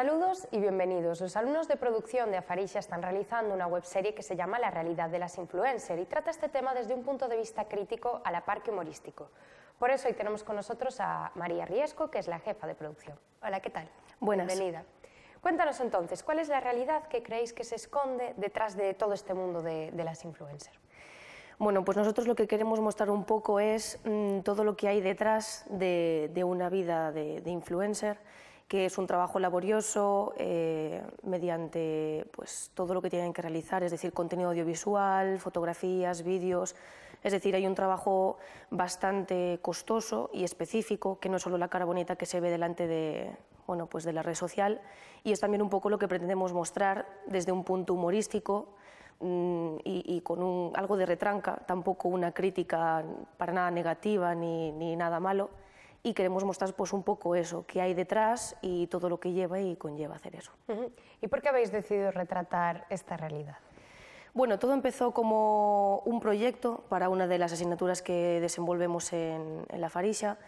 Saludos y bienvenidos. Los alumnos de producción de Afaricia están realizando una webserie que se llama La realidad de las influencers y trata este tema desde un punto de vista crítico a la par que humorístico. Por eso hoy tenemos con nosotros a María Riesco, que es la jefa de producción. Hola, ¿qué tal? Buenas. Bienvenida. Cuéntanos entonces, ¿cuál es la realidad que creéis que se esconde detrás de todo este mundo de, las influencers? Bueno, pues nosotros lo que queremos mostrar un poco es mm, todo lo que hay detrás de, una vida de influencer que es un trabajo laborioso eh, mediante pues, todo lo que tienen que realizar, es decir, contenido audiovisual, fotografías, vídeos. Es decir, hay un trabajo bastante costoso y específico, que no es solo la cara bonita que se ve delante de, bueno, pues de la red social, y es también un poco lo que pretendemos mostrar desde un punto humorístico mm, y, con un, algo de retranca, tampoco una crítica para nada negativa ni, ni nada malo y queremos mostrar pues un poco eso, que hay detrás y todo lo que lleva y conlleva hacer eso. ¿Y por qué habéis decidido retratar esta realidad? Bueno, todo empezó como un proyecto para una de las asignaturas que desenvolvemos en, la Farisha.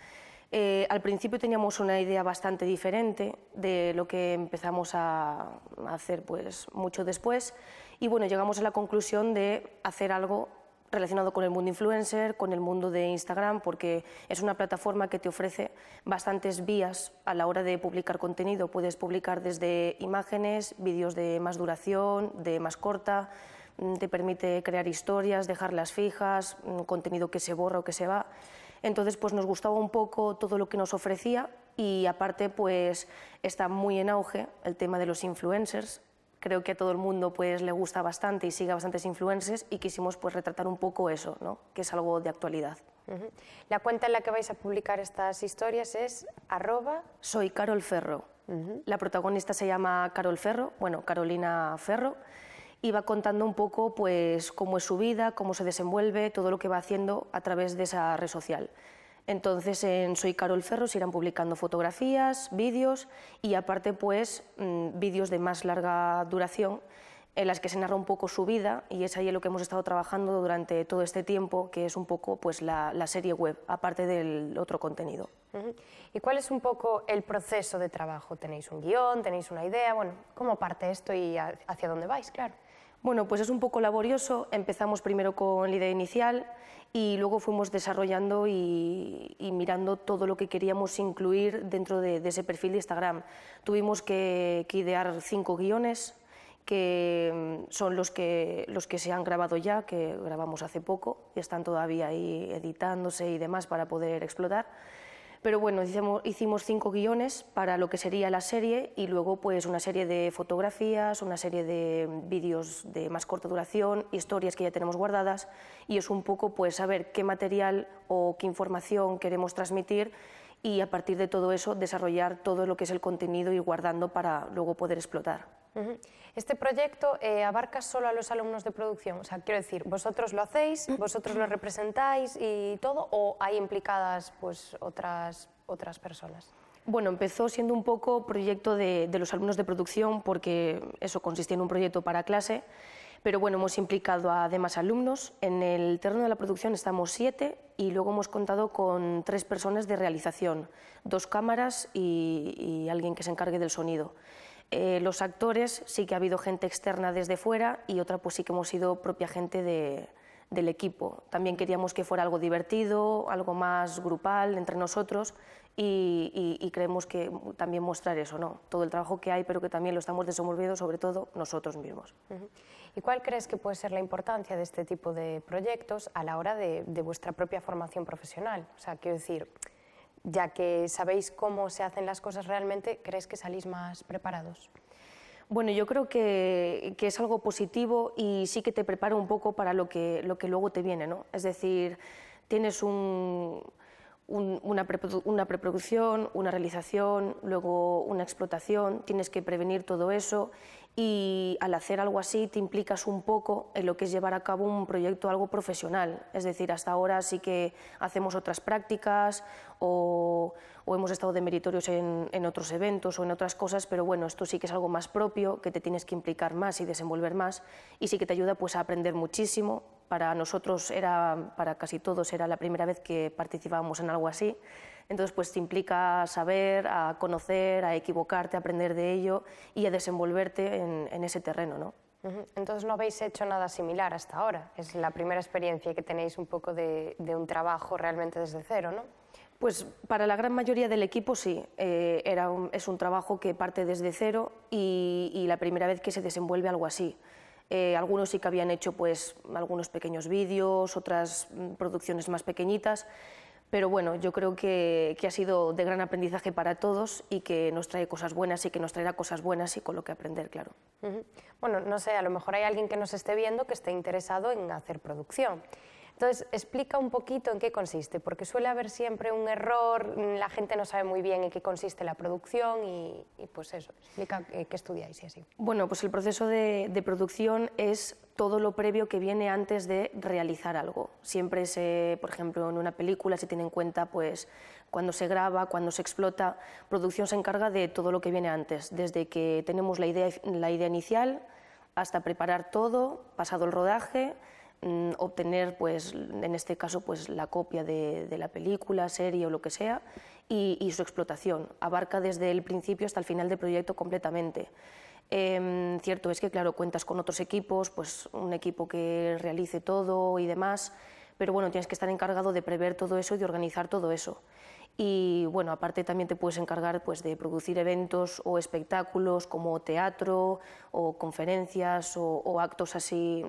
Eh, al principio teníamos una idea bastante diferente de lo que empezamos a hacer pues, mucho después y bueno, llegamos a la conclusión de hacer algo relacionado con el mundo influencer, con el mundo de Instagram, porque es una plataforma que te ofrece bastantes vías a la hora de publicar contenido. Puedes publicar desde imágenes, vídeos de más duración, de más corta, mm, te permite crear historias, dejarlas fijas, mm, contenido que se borra o que se va. Entonces, pues nos gustaba un poco todo lo que nos ofrecía y aparte, pues está muy en auge el tema de los influencers creo que a todo el mundo pues, le gusta bastante y sigue bastantes influencers y quisimos pues, retratar un poco eso, ¿no? que es algo de actualidad. La cuenta en la que vais a publicar estas historias es arroba... Soy Carol Ferro. La protagonista se llama Carol Ferro, bueno, Carolina Ferro, y va contando un poco pues, cómo es su vida, cómo se desenvuelve, todo lo que va haciendo a través de esa red social. Entonces en Soy Carol se irán publicando fotografías, vídeos y aparte pues mm, vídeos de más larga duración en las que se narra un poco su vida y es ahí lo que hemos estado trabajando durante todo este tiempo, que es un poco pues, la, serie web, aparte del otro contenido. ¿Y cuál es un poco el proceso de trabajo? ¿Tenéis un guión? ¿Tenéis una idea? Bueno, ¿cómo parte esto y hacia dónde vais? Claro. Bueno, pues es un poco laborioso. Empezamos primero con la idea inicial y luego fuimos desarrollando y, mirando todo lo que queríamos incluir dentro de, ese perfil de Instagram. Tuvimos que, idear cinco guiones que mm, son los que, los que se han grabado ya, que grabamos hace poco y están todavía ahí editándose y demás para poder explotar pero bueno, hicimos, cinco guiones para lo que sería la serie y luego pues una serie de fotografías, una serie de vídeos de más corta duración, historias que ya tenemos guardadas y es un poco pues saber qué material o qué información queremos transmitir y a partir de todo eso desarrollar todo lo que es el contenido y guardando para luego poder explotar. Este proyecto eh, abarca solo a los alumnos de producción. O sea, quiero decir, vosotros lo hacéis, vosotros lo representáis y todo, o hay implicadas pues, otras, otras personas. Bueno, empezó siendo un poco proyecto de, los alumnos de producción, porque eso consistía en un proyecto para clase, pero bueno, hemos implicado a demás alumnos. En el terreno de la producción estamos siete y luego hemos contado con tres personas de realización, dos cámaras y alguien que se encargue del sonido. Eh, los actores, sí que ha habido gente externa desde fuera y otra pues sí que hemos sido propia gente del equipo. También queríamos que fuera algo divertido, algo más grupal entre nosotros y, creemos que también mostrar eso, ¿no? Todo el trabajo que hay, pero que también lo estamos desenvolviendo sobre todo nosotros mismos. ¿Y cuál crees que puede ser la importancia de este tipo de proyectos a la hora de, de vuestra propia formación profesional? O sea, quiero decir, ya que sabéis cómo se hacen las cosas realmente, ¿crees que salís más preparados? Bueno, yo creo que, es algo positivo y sí que te prepara un poco para lo que, luego te viene, ¿no? Es decir, tienes una, preproducción, una realización, luego una explotación, tienes que prevenir todo eso y al hacer algo así te implicas un poco en lo que es llevar a cabo un proyecto algo profesional. Es decir, hasta ahora sí que hacemos otras prácticas o, hemos estado de meritorios en, otros eventos o en otras cosas, pero bueno, esto sí que es algo más propio, que te tienes que implicar más y desenvolver más y sí que te ayuda pues a aprender muchísimo. Para nosotros era, para casi todos era la primera vez que participábamos en algo así entonces, pues te implica saber, a conocer, a equivocarte, a aprender de ello y a desenvolverte en, ese terreno, ¿no? Entonces no habéis hecho nada similar hasta ahora. Es la primera experiencia que tenéis un poco de, un trabajo realmente desde cero, ¿no? Pues para la gran mayoría del equipo sí. Eh, era es un trabajo que parte desde cero y, la primera vez que se desenvuelve algo así. Eh, algunos sí que habían hecho pues, algunos pequeños vídeos, otras mm, producciones más pequeñitas, pero bueno, yo creo que, ha sido de gran aprendizaje para todos y que nos trae cosas buenas y que nos traerá cosas buenas y con lo que aprender, claro. Bueno, no sé, a lo mejor hay alguien que nos esté viendo que esté interesado en hacer producción. Entonces, explica un poquito en qué consiste, porque suele haber siempre un error, la gente no sabe muy bien en qué consiste la producción y, pues eso, explica eh, qué, estudiáis y así. Bueno, pues el proceso de, producción es todo lo previo que viene antes de realizar algo. Siempre se, por ejemplo, en una película se tiene en cuenta pues cuando se graba, cuando se explota, producción se encarga de todo lo que viene antes, desde que tenemos la idea, la idea inicial hasta preparar todo, pasado el rodaje, Mm, obtener, pues, en este caso, pues, la copia de, la película, serie o lo que sea, y, su explotación. Abarca desde el principio hasta el final del proyecto completamente. Em, cierto es que, claro, cuentas con otros equipos, pues un equipo que realice todo y demás, pero bueno, tienes que estar encargado de prever todo eso y de organizar todo eso. Y bueno, aparte también te puedes encargar pues, de producir eventos o espectáculos como teatro o conferencias o actos así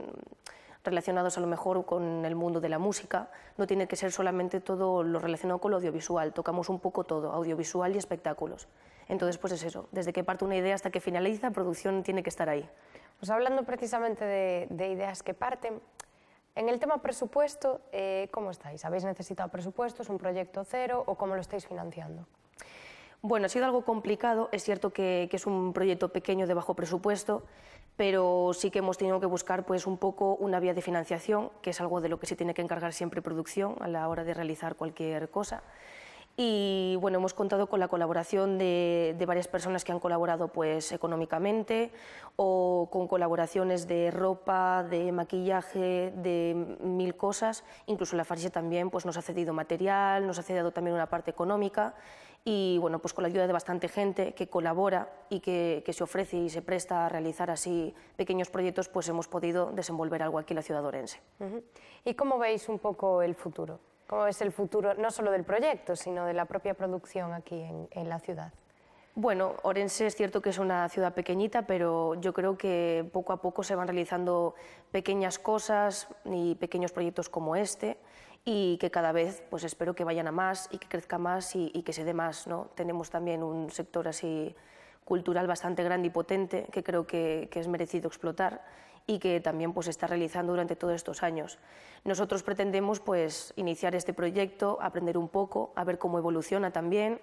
relacionados a lo mejor con el mundo de la música. No tiene que ser solamente todo lo relacionado con lo audiovisual, tocamos un poco todo, audiovisual y espectáculos. Entonces, pues es eso, desde que parte una idea hasta que finaliza, producción tiene que estar ahí. Pues hablando precisamente de, ideas que parten, en el tema presupuesto, eh, ¿cómo estáis? ¿Habéis necesitado presupuesto? un proyecto cero o cómo lo estáis financiando? Bueno, ha sido algo complicado. Es cierto que, es un proyecto pequeño de bajo presupuesto, pero sí que hemos tenido que buscar pues, un poco una vía de financiación, que es algo de lo que se tiene que encargar siempre producción a la hora de realizar cualquier cosa. Y bueno, hemos contado con la colaboración de, varias personas que han colaborado pues, económicamente o con colaboraciones de ropa, de maquillaje, de mil cosas. Incluso la Farsia también pues, nos ha cedido material, nos ha cedido también una parte económica y bueno, pues con la ayuda de bastante gente que colabora y que, se ofrece y se presta a realizar así pequeños proyectos, pues hemos podido desenvolver algo aquí en la ciudad orense. ¿Y cómo veis un poco el futuro? ¿Cómo es el futuro no solo del proyecto, sino de la propia producción aquí en, en la ciudad? Bueno, Orense es cierto que es una ciudad pequeñita, pero yo creo que poco a poco se van realizando pequeñas cosas y pequeños proyectos como este y que cada vez, pues espero que vayan a más y que crezca más y, que se dé más, ¿no? Tenemos también un sector así cultural bastante grande y potente que creo que, es merecido explotar y que también pues está realizando durante todos estos años. Nosotros pretendemos pues iniciar este proyecto, aprender un poco, a ver cómo evoluciona también.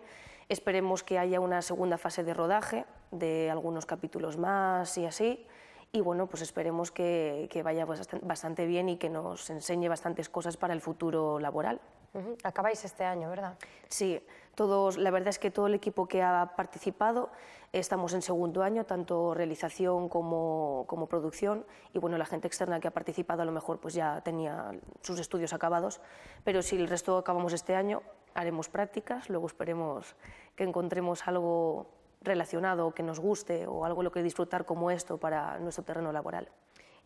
Esperemos que haya una segunda fase de rodaje de algunos capítulos más y así y bueno, pues esperemos que, vaya bastante bien y que nos enseñe bastantes cosas para el futuro laboral. Acabáis este año, ¿verdad? Sí, todos, la verdad es que todo el equipo que ha participado estamos en segundo año, tanto realización como, como, producción, y bueno, la gente externa que ha participado a lo mejor pues ya tenía sus estudios acabados, pero si el resto acabamos este año, haremos prácticas, luego esperemos que encontremos algo relacionado o que nos guste o algo lo que disfrutar como esto para nuestro terreno laboral.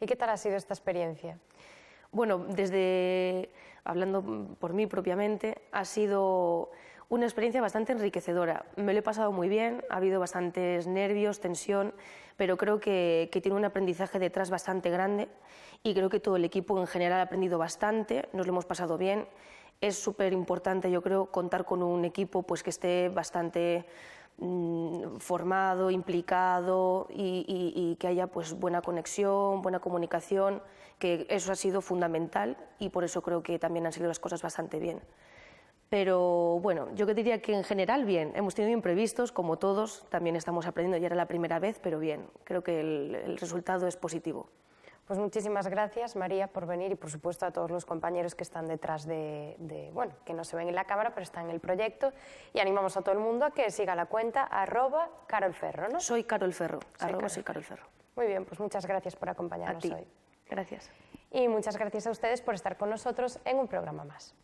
¿Y qué tal ha sido esta experiencia? Bueno, desde, hablando por mí propiamente, ha sido una experiencia bastante enriquecedora. Me lo he pasado muy bien, ha habido bastantes nervios, tensión, pero creo que, que, tiene un aprendizaje detrás bastante grande y creo que todo el equipo en general ha aprendido bastante, nos lo hemos pasado bien. Es súper importante, yo creo, contar con un equipo pues, que esté bastante Mm, formado, implicado y, que haya pues buena conexión, buena comunicación, que eso ha sido fundamental y por eso creo que también han salido las cosas bastante bien. Pero bueno, yo que diría que en general bien. Hemos tenido imprevistos, como todos, también estamos aprendiendo. Ya era la primera vez, pero bien. Creo que el resultado es positivo. Pues muchísimas gracias, María, por venir y, por supuesto, a todos los compañeros que están detrás de, bueno, que no se ven en la cámara, pero están en el proyecto. Y animamos a todo el mundo a que siga la cuenta arroba carolferro, ¿no? Soy carolferro, soy soy Muy bien, pues muchas gracias por acompañarnos hoy. Gracias. Y muchas gracias a ustedes por estar con nosotros en un programa más.